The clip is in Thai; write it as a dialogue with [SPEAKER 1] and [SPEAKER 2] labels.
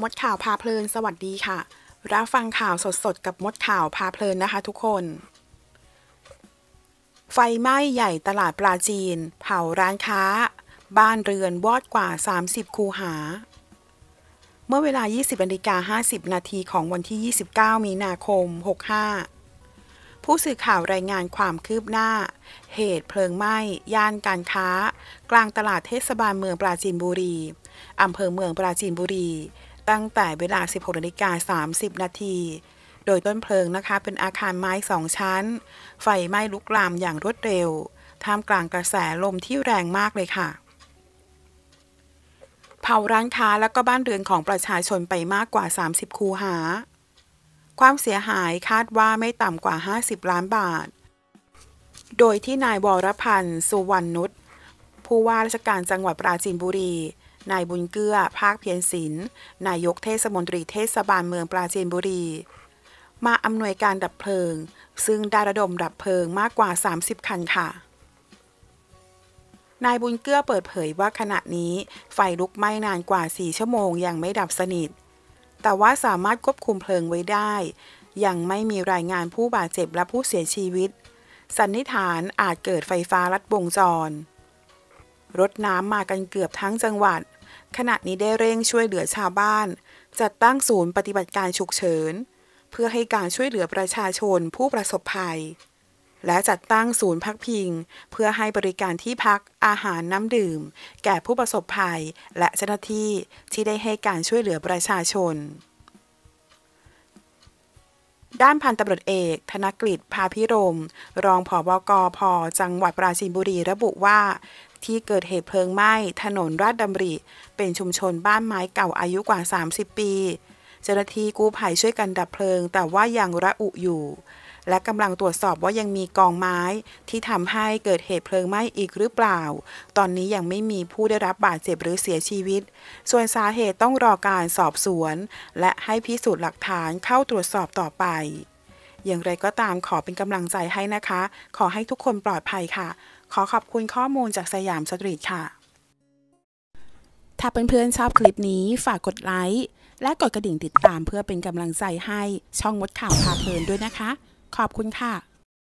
[SPEAKER 1] มดข่าวพาเพลินสวัสดีค่ะ รับฟังข่าวสดๆ กับมดข่าวพาเพลินนะคะทุกคน ไฟไหม้ใหญ่ตลาดปลาจีน เผาร้านค้า บ้านเรือนวอดกว่า 30 คูหา เมื่อเวลา 20นาฬิกา50 นาทีของวันที่ 29 มีนาคม 65 ผู้สื่อข่าวรายงานความคืบหน้า เหตุเพลิงไหม้ ย่านการค้า กลางตลาดเทศบาลเมืองปราจีนบุรีอำเภอเมืองปราจีนบุรีตั้งแต่เวลา 16นาฬิกา 30 นาที โดยต้นเพลิงนะคะ เป็นอาคารไม้สองชั้น ไฟไหม้ลุกลามอย่างรวดเร็ว ท่ามกลางกระแสลมที่แรงมากเลยค่ะ เผาร้านค้าและก็บ้านเรือนของประชาชนไปมากกว่า 30 คูหา ความเสียหายคาดว่าไม่ต่ำกว่า 50 ล้านบาท โดยที่นายวรพันธ์ สุวรรณนุชผู้ว่าราชการจังหวัดปราจีนบุรีนายบุญเกื้อ ภาคเพียรศิลป์ นายกเทศมนตรีเทศบาลเมืองปราจีนบุรี มาอำนวยการดับเพลิง ซึ่งได้ระดมดับเพลิงมากกว่า 30 คันค่ะ นายบุญเกื้อเปิดเผยว่าขณะนี้ ไฟลุกไหม้นานกว่า 4 ชั่วโมงยังไม่ดับสนิท แต่ว่าสามารถควบคุมเพลิงไว้ได้ ยังไม่มีรายงานผู้บาดเจ็บและผู้เสียชีวิต สันนิษฐานอาจเกิดไฟฟ้าลัดวงจร รถน้ำมากันเกือบทั้งจังหวัดขณะนี้ได้เร่งช่วยเหลือชาวบ้าน จัดตั้งศูนย์ปฏิบัติการฉุกเฉินเพื่อให้การช่วยเหลือประชาชนผู้ประสบภัย และจัดตั้งศูนย์พักพิงเพื่อให้บริการที่พักอาหารน้ำดื่ม แก่ผู้ประสบภัยและเจ้าหน้าที่ที่ได้ให้การช่วยเหลือประชาชน ด้านพันตำรวจเอกธนกฤษภาพิรมรองผอบกพจังหวัดปราจีนบุรีระบุว่าที่เกิดเหตุเพลิงไหม้ถนนราชดำริ เป็นชุมชนบ้านไม้เก่าอายุกว่า 30 ปี เจ้าหน้าที่กู้ภัยช่วยกันดับเพลิง แต่ว่ายังระอุอยู่ และกำลังตรวจสอบว่ายังมีกองไม้ที่ทำให้เกิดเหตุเพลิงไหม้อีกหรือเปล่า ตอนนี้ยังไม่มีผู้ได้รับบาดเจ็บหรือเสียชีวิต ส่วนสาเหตุต้องรอการสอบสวน และให้พิสูจน์หลักฐานเข้าตรวจสอบต่อไป อย่างไรก็ตามขอเป็นกำลังใจให้นะคะ ขอให้ทุกคนปลอดภัยค่ะขอขอบคุณข้อมูลจากสยามสตรีทค่ะ ถ้าเเพื่อนๆชอบคลิปนี้ฝากกดไลค์และกดกระดิ่งติดตามเพื่อเป็นกำลังใจให้ช่องมดข่าวพาเพลินด้วยนะคะ ขอบคุณค่ะ